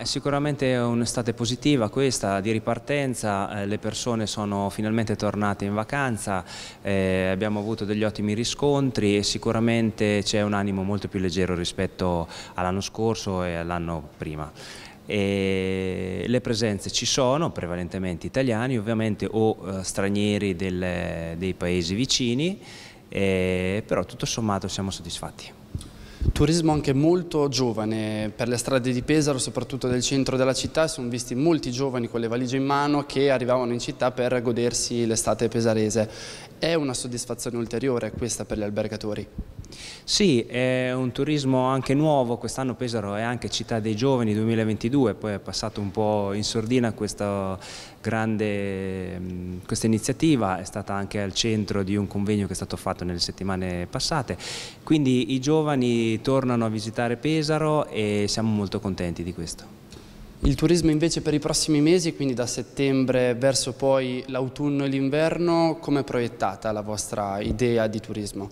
È sicuramente un'estate positiva questa, di ripartenza, eh, le persone sono finalmente tornate in vacanza, eh, abbiamo avuto degli ottimi riscontri e sicuramente c'è un animo molto più leggero rispetto all'anno scorso e all'anno prima. E le presenze ci sono, prevalentemente italiani ovviamente o eh, stranieri del, dei paesi vicini, però tutto sommato siamo soddisfatti turismo anche molto giovane, per le strade di Pesaro, soprattutto del centro della città, sono visti molti giovani con le valigie in mano che arrivavano in città per godersi l'estate pesarese. È una soddisfazione ulteriore questa per gli albergatori. Sì, è un turismo anche nuovo, quest'anno Pesaro è anche città dei giovani 2022, poi è passato un po' in sordina questa grande questa iniziativa, è stata anche al centro di un convegno che è stato fatto nelle settimane passate, quindi i giovani tornano a visitare Pesaro e siamo molto contenti di questo. Il turismo invece per i prossimi mesi, quindi da settembre verso poi l'autunno e l'inverno, come è proiettata la vostra idea di turismo?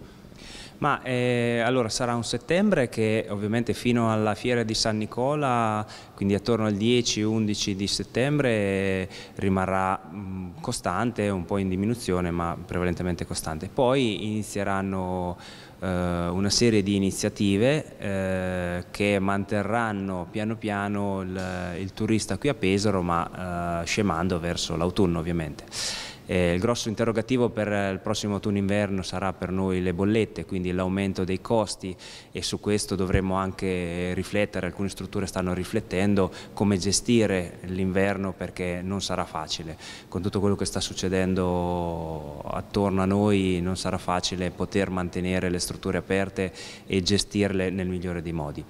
Ma eh, allora sarà un settembre che ovviamente fino alla fiera di San Nicola, quindi attorno al 10-11 di settembre, rimarrà mh, costante, un po' in diminuzione, ma prevalentemente costante. Poi inizieranno eh, una serie di iniziative eh, che manterranno piano piano il, il, turista qui a Pesaro, ma eh, scemando verso l'autunno ovviamente. Eh, il grosso interrogativo per eh, il prossimo autunno-inverno sarà per noi le bollette, quindi l'aumento dei costi e su questo dovremo anche riflettere, alcune strutture stanno riflettendo come gestire l'inverno perché non sarà facile. Con tutto quello che sta succedendo attorno a noi non sarà facile poter mantenere le strutture aperte e gestirle nel migliore dei modi.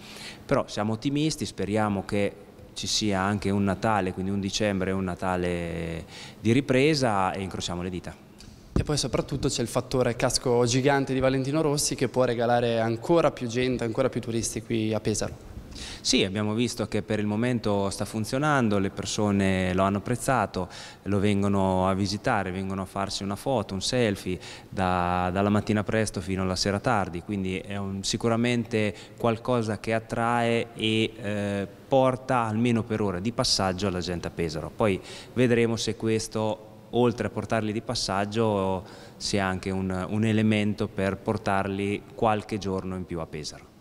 Però siamo ottimisti, speriamo che ci sia anche un Natale, quindi un dicembre, un Natale di ripresa e incrociamo le dita. E poi soprattutto c'è il fattore casco gigante di Valentino Rossi che può regalare ancora più gente, ancora più turisti qui a Pesaro. Sì, abbiamo visto che per il momento sta funzionando, le persone lo hanno apprezzato, lo vengono a visitare, vengono a farsi una foto, un selfie da, dalla mattina presto fino alla sera tardi, quindi è un, sicuramente qualcosa che attrae e eh, porta almeno per ora di passaggio alla gente a Pesaro. Poi vedremo se questo oltre a portarli di passaggio sia anche un, un elemento per portarli qualche giorno in più a Pesaro.